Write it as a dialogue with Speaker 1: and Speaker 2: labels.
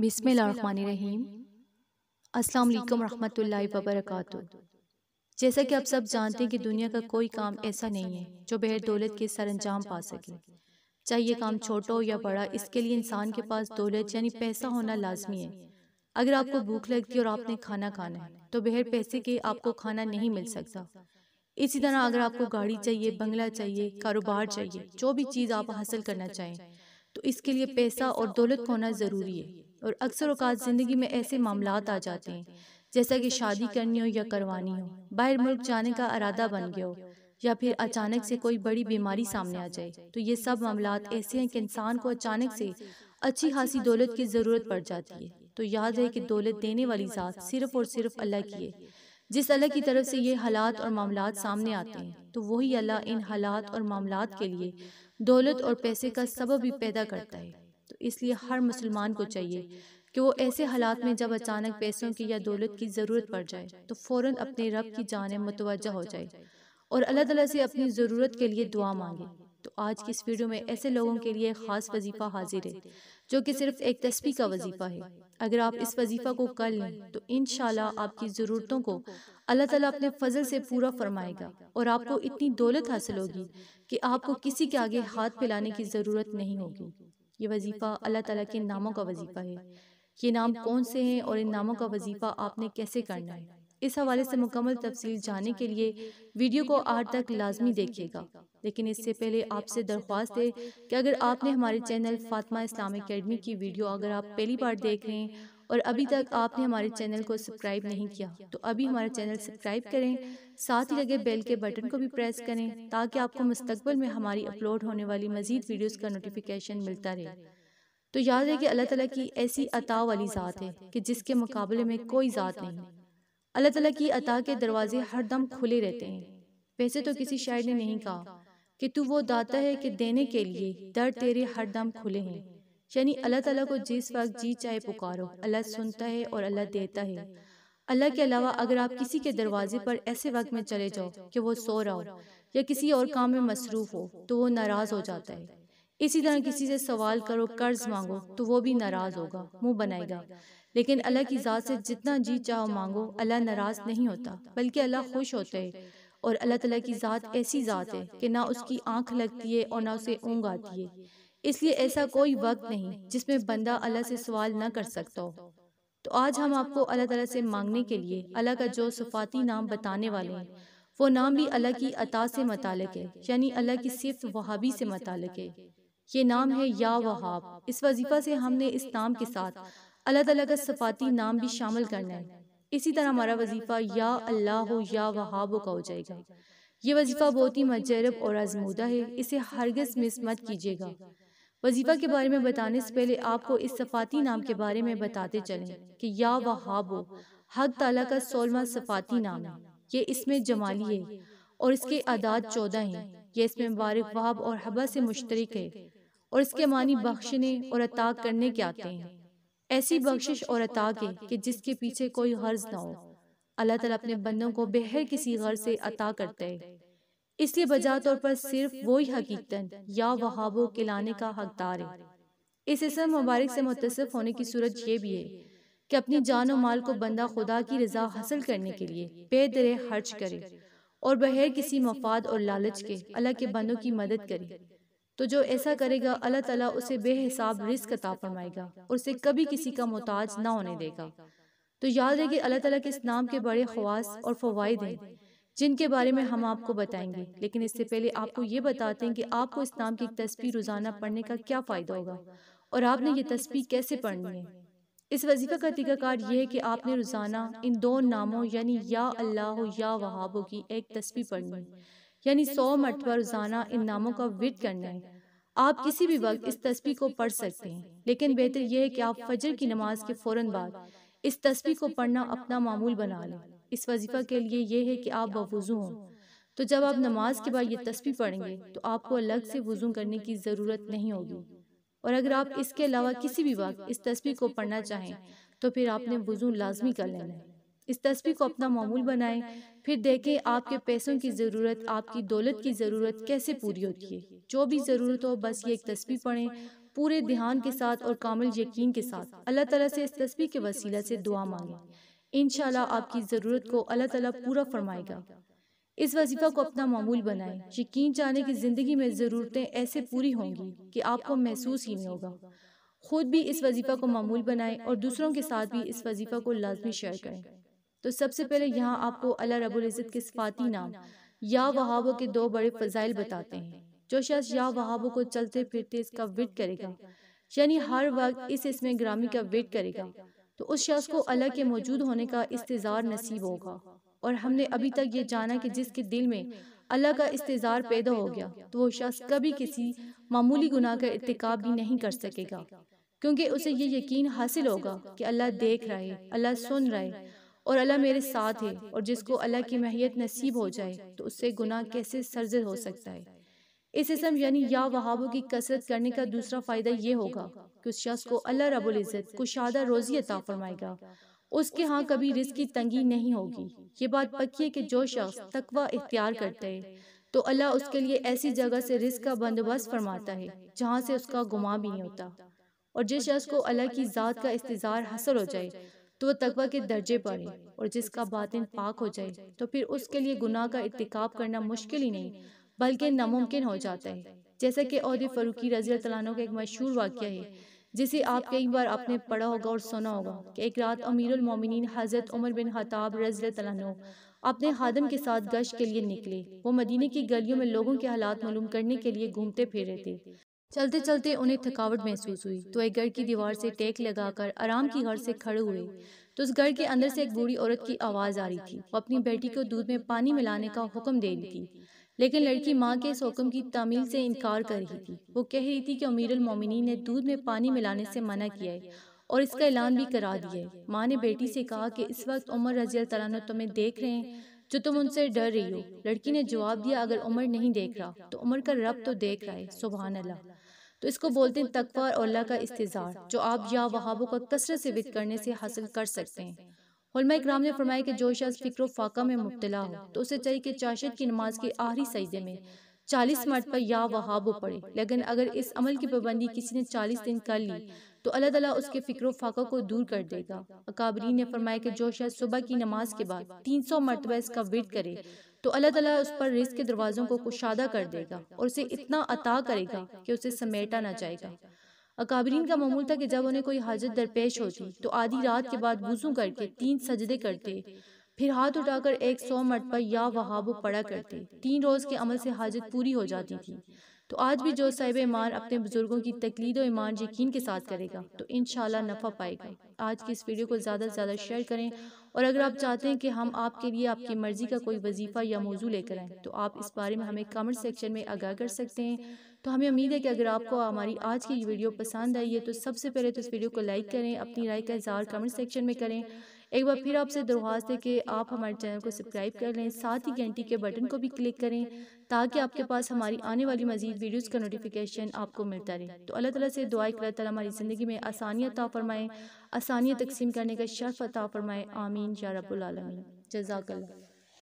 Speaker 1: बिस्मिल्लाहिर्रहमानिर्रहीम अस्सलाम रहमतुल्लाहि व बरकातहू जैसा कि आप सब जानते हैं कि दुनिया का कोई काम ऐसा नहीं है जो बहर दौलत के सर अंजाम पा सके चाहे ये काम छोटा हो या बड़ा इसके लिए इंसान के पास दौलत यानी पैसा होना लाजमी है अगर आपको भूख लगती है और आपने खाना खाना है तो बहर तो पैसे के आपको खाना नहीं मिल सकता इसी तरह अगर आपको गाड़ी चाहिए बंगला चाहिए कारोबार चाहिए जो भी चीज़ आप हासिल करना चाहें तो इसके लिए पैसा और दौलत होना ज़रूरी है और अक्सर अवकात ज़िंदगी में ऐसे मामला आ जाते हैं जैसा कि शादी करनी हो या करवानी हो बाहर मुल्क जाने का अरादा बन गया हो या फिर अचानक से कोई बड़ी बीमारी सामने आ जाए तो, तो ये सब मामला ऐसे हैं कि इंसान को अचानक से अच्छी खासी दौलत की ज़रूरत पड़ जाती है तो याद है कि दौलत देने वाली ज़ात सिर्फ़ और सिर्फ अल्लाह की है जिस अल्लाह की तरफ से ये हालात और मामला सामने आते हैं तो वही अल्लाह इन हालात और मामला के लिए दौलत और पैसे का सबब भी पैदा करता है तो इसलिए हर मुसलमान को चाहिए कि वो ऐसे हालात में जब अचानक पैसों की या दौलत की ज़रूरत पड़ जाए तो फ़ौर अपने रब की जानब मुतवजह हो जाए और अल्लाह तला से अपनी ज़रूरत के लिए दुआ मांगे तो आज की इस वीडियो में ऐसे लोगों के लिए ख़ास वजीफ़ा हाजिर है जो कि सिर्फ एक तस्वीर का वजीफ़ा है अगर आप इस वजीफ़ा को कर लें तो, तो इन आपकी ज़रूरतों को अल्लाह ताला अपने फजल से पूरा फरमाएगा और आपको इतनी दौलत हासिल होगी कि आपको किसी के आगे हाथ फैलाने की ज़रूरत नहीं होगी ये वजीफ़ा अल्लाह ताला के नामों का वजीफ़ा है ये नाम कौन से हैं और इन नामों का वजीफ़ा आपने कैसे करना है इस हवाले से मुकम्मल तफसील जानने के लिए वीडियो को आठ तक लाजमी देखिएगा लेकिन इससे पहले आपसे दरख्वास्त है कि अगर आपने हमारे चैनल फातिमा इस्लाम अकेडमी की वीडियो अगर आप पहली बार देख रहे हैं और अभी तक आपने हमारे चैनल को सब्सक्राइब नहीं किया तो अभी तो हमारा चैनल सब्सक्राइब करें साथ ही लगे बेल के बटन को भी प्रेस करें ताकि आपको मुस्तबल में हमारी अपलोड होने वाली मजीद वीडियोज़ का नोटिफिकेशन मिलता रहे तो, तो याद है कि अल्लाह तला की ऐसी अता वाली ज़ात है कि जिसके मुकाबले में कोई ज़ात नहीं अल्लाह तला की अता के दरवाजे हर दम खुले रहते हैं वैसे तो, तो किसी शायर ने नहीं कहा कि तू वो दाता है कि देने के लिए दर तेरे हर दम खुले हैं यानी अल्लाह ताला को जिस वक्त जी चाहे पुकारो अल्लाह सुनता है और अल्लाह देता है अल्लाह के अलावा अगर आप किसी के दरवाजे पर ऐसे वक्त में चले जाओ कि वो सो रहा हो या किसी और काम में मसरूफ़ हो तो वो तो नाराज़ हो जाता है इसी तरह किसी से सवाल करो कर्ज मांगो तो वो भी तो नाराज़ होगा मुंह बनाएगा लेकिन अल्लाह की ज़ात से जितना जी चाहो मांगो अल्लाह नाराज़ नहीं होता बल्कि अल्लाह खुश होते हैं और अल्लाह तला की ज़ात ऐसी ज़ात है कि ना उसकी आंख लगती है और ना उसे ऊँग आती है इसलिए ऐसा कोई वक्त नहीं जिसमें बंदा अल्लाह से सवाल न कर सकता हो तो आज हम आपको अल्लाह तला से मांगने के लिए अल्लाह का जो सफाती नाम बताने वाले हैं वो नाम भी अल्लाह की अता से मतलब है यानी अल्लाह की सिर्फ वहाबी से मतलब है ये नाम है या वहाब इस वजीफा से हमने इस नाम के साथ अल्लाह तला का सफाती नाम भी शामिल करना है इसी तरह हमारा वजीफा या अल्लाह हो या वहाब का हो जाएगा ये वजीफा बहुत ही मजरब और आजमूदा है इसे हरगज मिस मत कीजिएगा वजीफा के बारे में बताने से पहले आपको इस सफ़ाती नाम के बारे में बताते चलें कि या वहाबो हक ताला का सोलवा सफ़ाती नाम है ये इसमें जमाली है और इसके आदाद चौदह हैं ये इसमें मुबारक वहाब और हबा से मुश्तरक है और इसके मानी बख्शने और अताक करने के आते हैं ऐसी बख्शिश और अताक है कि जिसके पीछे कोई गर्ज ना हो अल्लाह तला अपने बंदों को बेहर किसी गर्ज से अता करते है इसलिए बजा तौर पर सिर्फ वो ही हकीकतन या वहाबों के लाने का हकदार है इस इसम मुबारक से मुतसफ होने की सूरत यह भी है कि अपनी जान और माल को बंदा खुदा की रजा हासिल करने के लिए बेदरे खर्च करे और बहर किसी मफाद और लालच के अल्लाह के बंदों की मदद करे तो जो तो ऐसा करेगा अल्लाह ताला उसे बेहिसाब रिस्क अता फरमाएगा और उसे कभी किसी का मोहताज ना होने देगा तो याद रहे कि अल्लाह ताला के इस नाम के बड़े खवास और फवायद हैं जिनके बारे में हम आपको बताएंगे लेकिन इससे पहले आपको ये बताते हैं कि आपको इस नाम की तस्वीर रोज़ाना पढ़ने का क्या फ़ायदा होगा और आपने ये तस्वीर कैसे पढ़नी है इस वजीफा का तरीकाकार यह है कि आपने रोज़ाना इन दो नामों यानी या अल्लाह या वहाबो की एक तस्वीर पढ़नी है यानी सौ मरतबा रोज़ाना इन नामों का विद करना है आप किसी भी वक्त इस तस्वीर को पढ़ सकते हैं लेकिन बेहतर यह है कि आप फजर की नमाज के फ़ौर बाद इस तस्वीर को पढ़ना अपना मामूल बना लें इस वजीफ़ा के लिए यह है कि आप बवज़ू हों तो जब तो आप नमाज के बाद ये तस्वीर पढ़ेंगे तो, तो आपको अलग से वज़ू करने की ज़रूरत नहीं होगी और अगर आप इसके अलावा किसी भी वक्त इस तस्वीर को पढ़ना चाहें तो फिर तो आपने वज़ू लाजमी कर लेना है इस तस्वीर को अपना मामूल बनाएं फिर देखें आपके पैसों की ज़रूरत आपकी दौलत की ज़रूरत कैसे पूरी होती है जो भी ज़रूरत हो बस ये एक तस्वीर पढ़ें पूरे ध्यान के साथ और कामिल यकीन के साथ अल्लाह ताला से इस तस्वीर के वसीला से दुआ मांगें इन आपकी ज़रूरत को अल्लाह ताला पूरा फरमाएगा इस वजीफ़ा को अपना मामूल बनाएं यकीन जाने की ज़िंदगी में ज़रूरतें ऐसे पूरी होंगी कि आपको महसूस ही नहीं होगा खुद भी इस वजीफ़ा को मामूल बनाएं और दूसरों के साथ भी इस वजीफ़ा को लाजमी शेयर करें तो सबसे पहले यहाँ आपको अल्लाह रबुल्ज़त के सफाती नाम या वहाबों के दो बड़े फ़जाइल बताते हैं जो शख्स या वहाबों को चलते फिरते इसका वेट करेगा यानी हर वक्त इस इसमें ग्रामी का वेट करेगा तो उस शख्स को अल्लाह के मौजूद होने का इस्तेजार नसीब होगा और हमने अभी तक ये जाना कि जिसके दिल में अल्लाह का इस्तेजार पैदा हो गया तो वो शख्स कभी किसी मामूली गुनाह का इरतकब भी नहीं कर सकेगा क्योंकि उसे ये यकीन हासिल होगा कि अल्लाह देख रहा है अल्लाह सुन रहा है और अल्लाह मेरे साथ है और जिसको अल्लाह की महियत नसीब हो जाए तो उससे गुनाह कैसे सरजद हो सकता है इस इसम यानी या वहाबों की कसरत करने का दूसरा फ़ायदा ये होगा कि उस शख्स को अल्लाह रबुल इज़्ज़त कुशादा रोज़ी अता फरमाएगा उसके यहाँ हाँ कभी रिस्क की तंगी नहीं होगी ये बात पक्की है कि जो शख्स तकवा इख्तियार करते हैं तो, तो अल्लाह उसके लिए ऐसी जगह से रिस्क का बंदोबस्त फरमाता है जहाँ से उसका गुमा भी नहीं होता और जिस शख्स को अल्लाह की ज़ात का इस्तेजार हासिल हो जाए तो वह तकवा के दर्जे पर है और जिसका बातिन पाक हो जाए तो फिर उसके लिए गुनाह का इरतकब करना मुश्किल ही नहीं बल्कि नामुमकिन हो जाता है जैसा कि और फ़रूकी रजी तला का एक मशहूर वाक़ है जिसे आप कई बार आपने पढ़ा होगा और सुना होगा कि एक रात अमीरमिन हज़रत उमर बिन हताब रजी तला अपने हादम के साथ गश्त के लिए निकले वो मदीने की गलियों में लोगों के हालात मालूम करने के लिए घूमते फिर रहे थे चलते चलते उन्हें थकावट महसूस हुई तो एक घर की दीवार से टेक लगाकर आराम की घर से खड़े हुए तो उस घर के अंदर से एक बूढ़ी औरत की आवाज़ आ रही थी वो अपनी बेटी को दूध में पानी मिलाने का हुक्म दे रही थी लेकिन लड़की माँ के इस हुक्म की तामील से इनकार कर रही थी वो कह रही थी कि अमीर ने दूध में पानी मिलाने से मना किया है और इसका ऐलान भी करा दिया है माँ ने बेटी से कहा कि इस वक्त उमर रजी तला तुम्हें देख रहे हैं जो तुम उनसे डर रही हो लड़की ने जवाब दिया अगर उमर नहीं देख रहा तो उमर का तो रब तो, तो देख रहा है सुबह अल्लाह तो इसको बोलते हैं तकवा और अल्लाह का इस्तेजार जो आप या वहाबों का कसरत से वित करने से हासिल कर सकते हैं इक्राम ने फरमाया कि जो शख्स फिक्र फाका में मुबतला हो तो उसे तो चाहिए कि चाशद की नमाज के आखिरी सजदे में चालीस मर्द पर या वहाब पड़े लेकिन अगर इस अमल की पाबंदी किसी ने चालीस दिन कर ली तो अल्लाह तला उसके फिक्र फाका को दूर कर देगा अकाबरीन ने फरमाया कि जो शख्स सुबह की नमाज के बाद तीन सौ मरतबा इसका वेट करे तो अल्लाह तला उस पर रिस्क के दरवाज़ों को कुशादा कर देगा और उसे इतना अता करेगा कि उसे समेटा ना जाएगा अकाबरीन का मामूल था कि जब उन्हें कोई हाजत दरपेश होती तो, तो आधी रात के बाद वजू करके तीन सजदे करते फिर हाथ उठाकर एक सौ मट पर या वहाब पड़ा करते तीन रोज़ के अमल से हाजत पूरी हो जाती थी तो आज भी जो साहिब ईमान अपने बुजुर्गों की तकलीद और ईमान यकीन के साथ करेगा तो इन नफ़ा पाएगा आज की इस वीडियो को ज़्यादा से ज़्यादा शेयर करें और अगर आप चाहते हैं कि हम आपके लिए आपकी मर्ज़ी का कोई वजीफ़ा या मौजू लेकर आएँ तो, तो आप इस बारे में हमें कमेंट सेक्शन में आगाह कर सकते हैं तो हमें तो उम्मीद है कि अगर आपको हमारी आज की वीडियो पसंद आई है तो, तो सबसे पहले तो इस वीडियो को लाइक करें अपनी राय का इजहार कमेंट सेक्शन में करें एक बार फिर आपसे दरख्वास्त है कि आप हमारे चैनल को सब्सक्राइब कर लें साथ ही घंटी के बटन को भी क्लिक करें ताकि आपके पास हमारी आने वाली मजीद वीडियोज़ का नोटिफिकेशन आपको मिलता रहे तो अल्लाह ताला से दुआ कर हमारी ज़िंदगी में आसानियत ता फरमाएँ आसानियत तकसीम करने का शर्फ अता फरमाएँ आमीन या रबालमीन जजाकल्ला